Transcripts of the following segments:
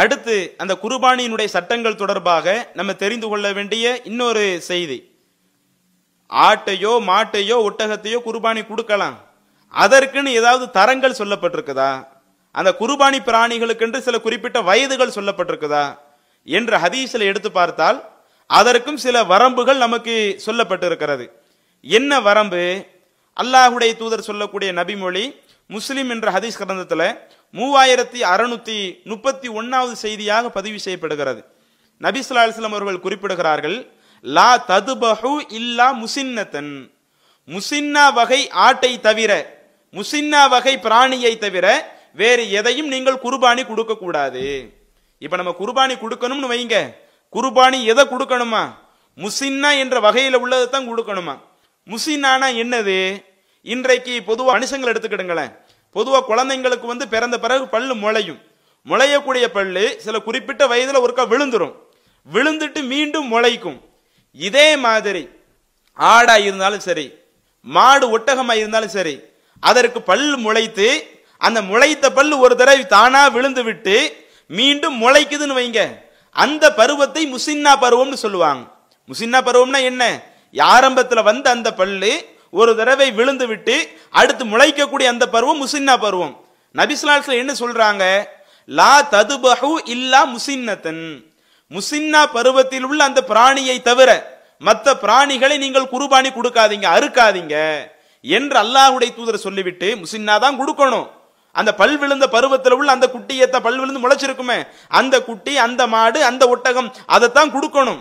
அடுத்து அந்த குருபானியினுடைய சட்டங்கள் தொடர்பாக நம்ம தெரிந்து கொள்ள வேண்டிய இன்னொரு செய்தி ஆட்டையோ மாட்டையோ ஒட்டகத்தையோ குருபானி கொடுக்கலாம் அதற்குன்னு ஏதாவது தரங்கள் சொல்லப்பட்டிருக்குதா அந்த குர்பானி பிராணிகளுக்கென்று சில குறிப்பிட்ட வயதுகள் சொல்லப்பட்டிருக்குதா என்று ஹதீஸில் எடுத்து பார்த்தால் அதற்கும் சில வரம்புகள் நமக்கு சொல்லப்பட்டிருக்கிறது என்ன வரம்பு அல்லாஹுடைய தூதர் சொல்லக்கூடிய நபிமொழி முஸ்லீம் என்ற ஹதீஸ் கிரந்தத்தில் மூவாயிரத்தி அறுநூத்தி முப்பத்தி ஒன்னாவது செய்தியாக பதிவு செய்யப்படுகிறது நபிசுல்லா அலிஸ்லாம் அவர்கள் குறிப்பிடுகிறார்கள் லா ததுபஹு இல்லா முசின்னத்தன் முசின்னா வகை ஆட்டை தவிர முசின்னா வகை பிராணியை தவிர வேறு எதையும் நீங்கள் குருபானி கொடுக்க கூடாது இப்ப நம்ம குருபானி கொடுக்கணும்னு வைங்க குருபானி எதை கொடுக்கணுமா முசின்னா என்ற வகையில உள்ளதை தான் கொடுக்கணுமா முசின்னானா என்னது இன்றைக்கு பொதுவாக மனுஷங்களை எடுத்துக்கிடுங்களேன் பொதுவாக குழந்தைங்களுக்கு வந்து பிறந்த பிறகு பல்லு முளையும் முளையக்கூடிய பல்லு சில குறிப்பிட்ட வயதில் ஒருக்கா விழுந்துடும் விழுந்துட்டு மீண்டும் முளைக்கும் இதே மாதிரி ஆடாக இருந்தாலும் சரி மாடு ஒட்டகமாக இருந்தாலும் சரி அதற்கு பல் முளைத்து அந்த முளைத்த பல் ஒரு தடவை தானாக விழுந்து விட்டு மீண்டும் முளைக்குதுன்னு வைங்க அந்த பருவத்தை முசின்னா பருவம்னு சொல்லுவாங்க முசின்னா பருவம்னா என்ன ஆரம்பத்தில் வந்து அந்த பல்லு ஒரு தடவை விழுந்து விட்டு அடுத்து முளைக்கக்கூடிய அந்த பருவம் முசின்னா பருவம் நபிஸ்லாஸ்ல என்ன சொல்றாங்க லா ததுபஹு இல்லா முசின்னத்தன் முசின்னா பருவத்தில் உள்ள அந்த பிராணியை தவிர மற்ற பிராணிகளை நீங்கள் குருபானி கொடுக்காதீங்க அறுக்காதீங்க என்று அல்லாஹுடைய தூதர் சொல்லிவிட்டு முசின்னா தான் கொடுக்கணும் அந்த பல் விழுந்த பருவத்தில் உள்ள அந்த குட்டியத்தை பல் விழுந்து முளைச்சிருக்குமே அந்த குட்டி அந்த மாடு அந்த ஒட்டகம் அதைத்தான் கொடுக்கணும்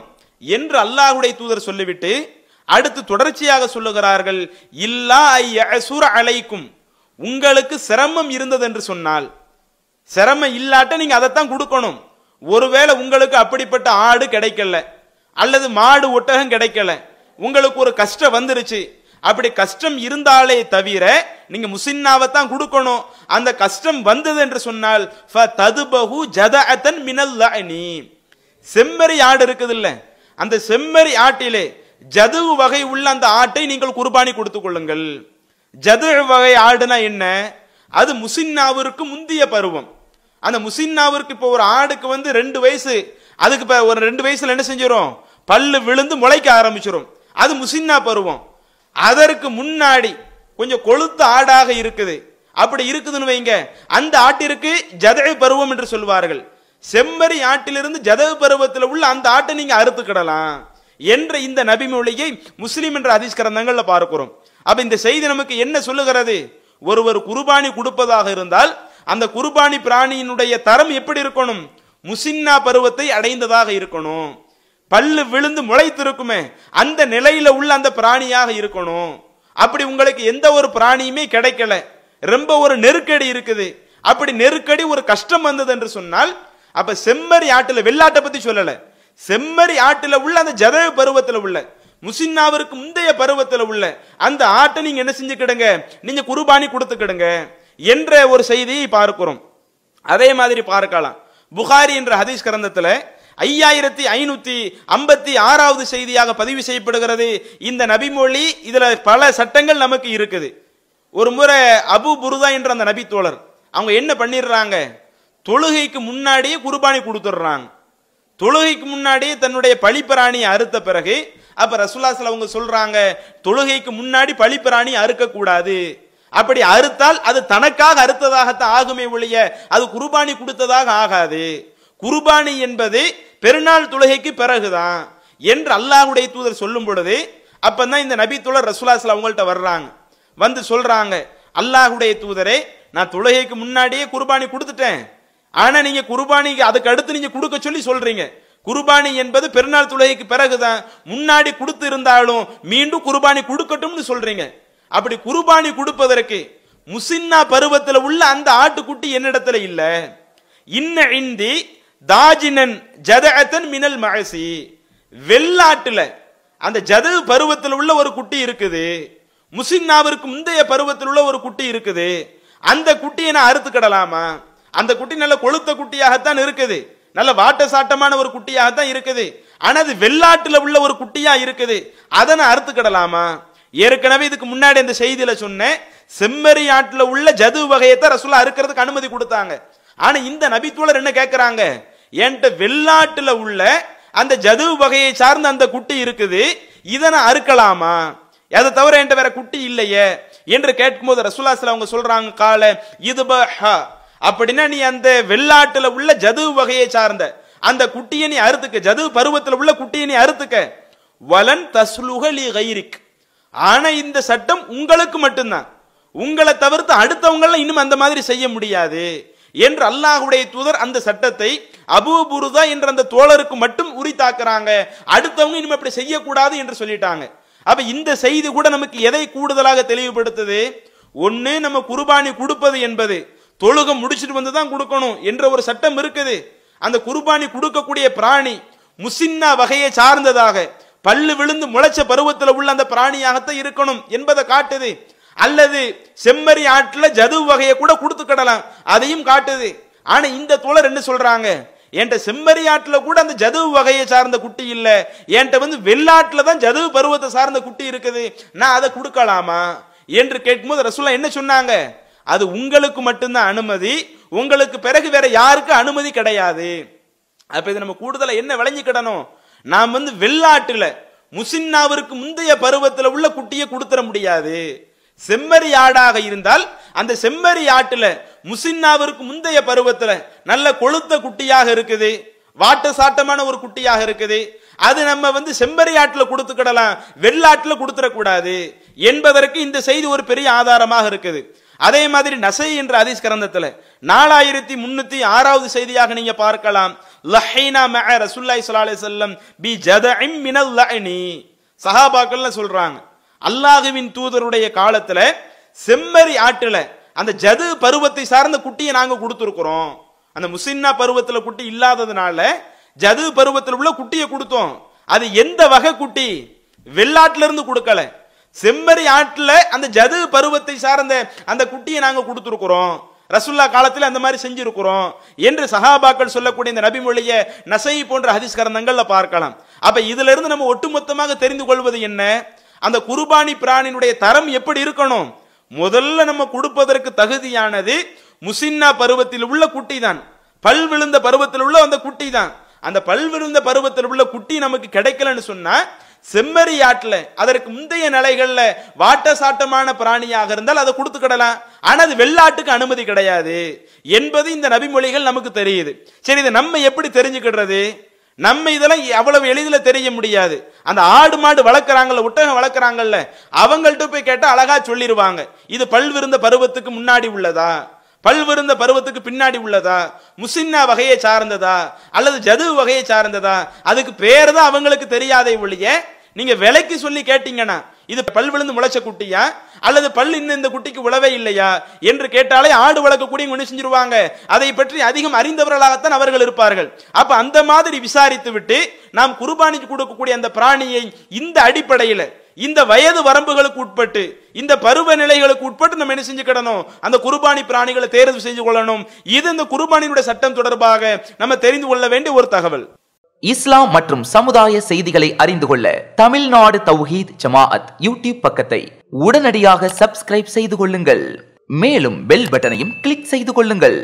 என்று அல்லாஹுடைய தூதர் சொல்லிவிட்டு அடுத்து தொடர்ச்சியாக சொல்லுகிறார்கள் இல்லா ஐயசுர அலைக்கும் உங்களுக்கு சிரமம் இருந்தது என்று சொன்னால் சிரமம் இல்லாட்ட நீங்க அதைத்தான் கொடுக்கணும் ஒருவேளை உங்களுக்கு அப்படிப்பட்ட ஆடு கிடைக்கல அல்லது மாடு ஒட்டகம் கிடைக்கல உங்களுக்கு ஒரு கஷ்டம் வந்துருச்சு அப்படி கஷ்டம் இருந்தாலே தவிர நீங்க முசின்னாவை தான் கொடுக்கணும் அந்த கஷ்டம் வந்தது என்று சொன்னால் ததுபகு செம்மறி ஆடு இருக்குது இல்ல அந்த செம்மறி ஆட்டிலே ஜது வகை உள்ள அந்த ஆட்டை நீங்கள் குர்பானி கொடுத்துக் கொள்ளுங்கள் ஜது வகை ஆடுனா என்ன அது முசின்னாவிற்கு முந்தைய பருவம் அந்த முசின்னாவிற்கு இப்போ ஒரு ஆடுக்கு வந்து ரெண்டு வயசு அதுக்கு இப்போ ஒரு ரெண்டு வயசுல என்ன செஞ்சிடும் பல்லு விழுந்து முளைக்க ஆரம்பிச்சிடும் அது முசின்னா பருவம் அதற்கு முன்னாடி கொஞ்சம் கொழுத்த ஆடாக இருக்குது அப்படி இருக்குதுன்னு வைங்க அந்த ஆட்டிற்கு ஜதகு பருவம் என்று சொல்வார்கள் செம்மறி ஆட்டிலிருந்து ஜதவு பருவத்தில் உள்ள அந்த ஆட்டை நீங்க அறுத்துக்கிடலாம் என்ற இந்த நபிமொழியை முஸ்லீம் என்ற அதிஸ் பார்க்கிறோம் அப்ப இந்த செய்தி நமக்கு என்ன சொல்லுகிறது ஒருவர் குருபானி கொடுப்பதாக இருந்தால் அந்த குருபானி பிராணியினுடைய தரம் எப்படி இருக்கணும் முசின்னா பருவத்தை அடைந்ததாக இருக்கணும் பல்லு விழுந்து முளைத்திருக்குமே அந்த நிலையில உள்ள அந்த பிராணியாக இருக்கணும் அப்படி உங்களுக்கு எந்த ஒரு பிராணியுமே கிடைக்கல ரொம்ப ஒரு நெருக்கடி இருக்குது அப்படி நெருக்கடி ஒரு கஷ்டம் வந்தது என்று சொன்னால் அப்ப செம்மறி ஆட்டுல வெள்ளாட்டை பத்தி சொல்லலை செம்மறி ஆட்டில் உள்ள அந்த ஜதவு பருவத்தில் உள்ள முசின்னாவிற்கு முந்தைய பருவத்தில் உள்ள அந்த ஆட்டை நீங்க என்ன செஞ்சுக்கிடுங்க நீங்க குருபானி கொடுத்துக்கிடுங்க என்ற ஒரு செய்தியை பார்க்கிறோம் அதே மாதிரி பார்க்கலாம் புகாரி என்ற ஹதீஸ் கிரந்தத்தில் ஐயாயிரத்தி ஐநூத்தி ஐம்பத்தி ஆறாவது செய்தியாக பதிவு செய்யப்படுகிறது இந்த நபிமொழி இதுல பல சட்டங்கள் நமக்கு இருக்குது ஒரு முறை அபு புருதா என்ற அந்த நபி தோழர் அவங்க என்ன பண்ணிடுறாங்க தொழுகைக்கு முன்னாடியே குருபானி கொடுத்துடுறாங்க தொழுகைக்கு முன்னாடி தன்னுடைய பழிப்பிராணியை அறுத்த பிறகு அப்ப ரசுல்லாசல் அவங்க சொல்றாங்க தொழுகைக்கு முன்னாடி பழிப்பிராணி அறுக்கக்கூடாது அப்படி அறுத்தால் அது தனக்காக அறுத்ததாகத்தான் ஆகுமே ஒழிய அது குருபானி கொடுத்ததாக ஆகாது குருபானி என்பது பெருநாள் தொழுகைக்கு பிறகுதான் என்று அல்லாஹுடைய தூதர் சொல்லும் பொழுது அப்பந்தான் இந்த நபி தோழர் ரசுலாஸ்ல அவங்கள்ட்ட வர்றாங்க வந்து சொல்றாங்க அல்லாஹுடைய தூதரே நான் தொழுகைக்கு முன்னாடியே குருபானி கொடுத்துட்டேன் ஆனா நீங்க குருபானிக்கு அதுக்கு அடுத்து நீங்க கொடுக்க சொல்லி சொல்றீங்க குருபானி என்பது பெருநாள் துளைக்கு பிறகுதான் முன்னாடி கொடுத்து இருந்தாலும் மீண்டும் குருபானி கொடுக்கட்டும்னு சொல்றீங்க அப்படி குருபானி கொடுப்பதற்கு முசின்னா பருவத்தில் உள்ள அந்த ஆட்டுக்குட்டி என்னிடத்துல இல்ல இன்ன இந்தி தாஜினன் ஜதகத்தன் மினல் மகசி வெள்ளாட்டுல அந்த ஜத பருவத்தில் உள்ள ஒரு குட்டி இருக்குது முசின்னாவிற்கு முந்தைய பருவத்தில் உள்ள ஒரு குட்டி இருக்குது அந்த குட்டியை நான் அறுத்துக்கிடலாமா அந்த குட்டி நல்ல கொளுத்த குட்டியாகத்தான் இருக்குது நல்ல வாட்ட சாட்டமான ஒரு குட்டியாகத்தான் இருக்குது ஆனால் அது வெள்ளாட்டில் உள்ள ஒரு குட்டியாக இருக்குது அதை நான் அறுத்துக்கிடலாமா ஏற்கனவே இதுக்கு முன்னாடி இந்த செய்தியில் சொன்னேன் செம்மறி ஆட்டில் உள்ள ஜது தான் ரசுல்லா அறுக்கிறதுக்கு அனுமதி கொடுத்தாங்க ஆனால் இந்த நபித்தோழர் என்ன கேட்குறாங்க என்கிட்ட வெள்ளாட்டில் உள்ள அந்த ஜது வகையை சார்ந்த அந்த குட்டி இருக்குது இதை நான் அறுக்கலாமா அதை தவிர என்கிட்ட வேற குட்டி இல்லையே என்று கேட்கும்போது சில அவங்க சொல்றாங்க காலை இது அப்படின்னா நீ அந்த வெள்ளாட்டுல உள்ள ஜது வகையை சார்ந்த அந்த குட்டியை நீ அறுத்துக்க ஜது பருவத்தில் உள்ள குட்டியை நீ அறுத்துக்க வலன் தஸ்லுகலி கைரிக் ஆனா இந்த சட்டம் உங்களுக்கு மட்டும்தான் உங்களை தவிர்த்து அடுத்தவங்களாம் இன்னும் அந்த மாதிரி செய்ய முடியாது என்று அல்லாஹுடைய தூதர் அந்த சட்டத்தை அபு புருதா என்ற அந்த தோழருக்கு மட்டும் உரித்தாக்குறாங்க அடுத்தவங்க இனிமே அப்படி செய்யக்கூடாது என்று சொல்லிட்டாங்க அப்ப இந்த செய்தி கூட நமக்கு எதை கூடுதலாக தெளிவுபடுத்துது ஒன்று நம்ம குருபானி கொடுப்பது என்பது தொழுக முடிச்சுட்டு வந்து தான் கொடுக்கணும் என்ற ஒரு சட்டம் இருக்குது அந்த குருபானி கொடுக்கக்கூடிய பிராணி முசின்னா வகையை சார்ந்ததாக பல்லு விழுந்து முளைச்ச பருவத்தில் உள்ள அந்த பிராணியாகத்தான் இருக்கணும் என்பதை காட்டுது அல்லது செம்மறி ஆட்டில் ஜது வகையை கூட கொடுத்துக்கிடலாம் அதையும் காட்டுது ஆனா இந்த தோழர் என்ன சொல்றாங்க என்கிட்ட செம்மறி ஆட்டில் கூட அந்த ஜதுவு வகையை சார்ந்த குட்டி இல்லை என்கிட்ட வந்து வெள்ளாட்டில் தான் ஜதுவு பருவத்தை சார்ந்த குட்டி இருக்குது நான் அதை கொடுக்கலாமா என்று கேட்கும்போது ரசுல்லா என்ன சொன்னாங்க அது உங்களுக்கு மட்டும்தான் அனுமதி உங்களுக்கு பிறகு வேற யாருக்கு அனுமதி கிடையாது அப்ப இது நம்ம கூடுதலா என்ன விளைஞ்சிக்கிடணும் நாம் வந்து வெள்ளாட்டுல முசின்னாவிற்கு முந்தைய பருவத்தில் உள்ள குட்டியை கொடுத்துட முடியாது செம்மறி ஆடாக இருந்தால் அந்த செம்மறி ஆட்டுல முசின்னாவிற்கு முந்தைய பருவத்துல நல்ல கொளுத்த குட்டியாக இருக்குது வாட்ட சாட்டமான ஒரு குட்டியாக இருக்குது அது நம்ம வந்து செம்பரி ஆட்டில் கொடுத்துக்கிடலாம் வெள்ளாட்டில் கொடுத்துடக்கூடாது என்பதற்கு இந்த செய்தி ஒரு பெரிய ஆதாரமாக இருக்குது அதே மாதிரி நசை என்ற அதிஸ் கிரந்தத்தில் நாலாயிரத்தி முன்னூத்தி ஆறாவது செய்தியாக நீங்க பார்க்கலாம் லஹைனா மெ ரசுல்லாய் சல்லா செல்லம் பி ஜதஇம் மினல் லஹனி சஹாபாக்கள்னு சொல்றாங்க அல்லாஹுவின் தூதருடைய காலத்துல செம்மறி ஆட்டுல அந்த ஜது பருவத்தை சார்ந்த குட்டியை நாங்க கொடுத்துருக்குறோம் அந்த முசின்னா பருவத்துல குட்டி இல்லாததுனால ஜது பருவத்தில் உள்ள குட்டியை கொடுத்தோம் அது எந்த வகை குட்டி வெள்ளாட்டிலிருந்து கொடுக்கல செம்மறி ஆட்டில் அந்த ஜது பருவத்தை சார்ந்த அந்த குட்டியை நாங்கள் கொடுத்துருக்குறோம் ரசுல்லா காலத்தில் அந்த மாதிரி செஞ்சிருக்கிறோம் என்று சஹாபாக்கள் சொல்லக்கூடிய இந்த நபிமொழிய நசை போன்ற ஹதிஸ்கரந்தங்கள்ல பார்க்கலாம் அப்ப இதுல இருந்து நம்ம ஒட்டுமொத்தமாக தெரிந்து கொள்வது என்ன அந்த குருபானி பிராணினுடைய தரம் எப்படி இருக்கணும் முதல்ல நம்ம கொடுப்பதற்கு தகுதியானது முசின்னா பருவத்தில் உள்ள குட்டி தான் பல் விழுந்த பருவத்தில் உள்ள அந்த குட்டி தான் அந்த பல் விழுந்த பருவத்தில் உள்ள குட்டி நமக்கு கிடைக்கலன்னு சொன்னா செம்மறி ஆட்டில் அதற்கு முந்தைய நிலைகளில் வாட்ட சாட்டமான பிராணியாக இருந்தால் அதை கொடுத்துக்கிடலாம் ஆனால் அது வெள்ளாட்டுக்கு அனுமதி கிடையாது என்பது இந்த நபிமொழிகள் நமக்கு தெரியுது சரி இதை நம்ம எப்படி தெரிஞ்சுக்கிடுறது நம்ம இதெல்லாம் அவ்வளவு எளிதில் தெரிய முடியாது அந்த ஆடு மாடு வளர்க்குறாங்கல்ல ஒட்டகம் வளர்க்குறாங்கல்ல அவங்கள்ட்ட போய் கேட்டால் அழகா சொல்லிடுவாங்க இது பல்விருந்த பருவத்துக்கு முன்னாடி உள்ளதா பல்விருந்த பருவத்துக்கு பின்னாடி உள்ளதா முசின்னா வகையை சார்ந்ததா அல்லது ஜது வகையை சார்ந்ததா அதுக்கு பேர் தான் அவங்களுக்கு தெரியாதே ஒழிய நீங்க விலைக்கு சொல்லி கேட்டீங்கன்னா இது பல் விழுந்து முளைச்ச குட்டியா அல்லது பல் இன்னும் இந்த குட்டிக்கு உழவே இல்லையா என்று கேட்டாலே ஆடு வளர்க்கக்கூடிய ஒன்று செஞ்சிருவாங்க அதை பற்றி அதிகம் அறிந்தவர்களாகத்தான் அவர்கள் இருப்பார்கள் அப்ப அந்த மாதிரி விசாரித்து விட்டு நாம் குருபானிக்கு கொடுக்கக்கூடிய அந்த பிராணியை இந்த அடிப்படையில இந்த வயது வரம்புகளுக்கு உட்பட்டு இந்த பருவ நிலைகளுக்கு உட்பட்டு நம்ம என்ன செஞ்சுக்கிடணும் அந்த குருபாணி பிராணிகளை தேர்வு செஞ்சு கொள்ளணும் இது இந்த குர்பானியுடைய சட்டம் தொடர்பாக நம்ம தெரிந்து கொள்ள வேண்டிய ஒரு தகவல் இஸ்லாம் மற்றும் சமுதாய செய்திகளை அறிந்து கொள்ள தமிழ்நாடு தௌஹீத் ஜமாஅத் யூடியூப் பக்கத்தை உடனடியாக சப்ஸ்கிரைப் செய்து கொள்ளுங்கள் மேலும் பெல் பட்டனையும் கிளிக் செய்து கொள்ளுங்கள்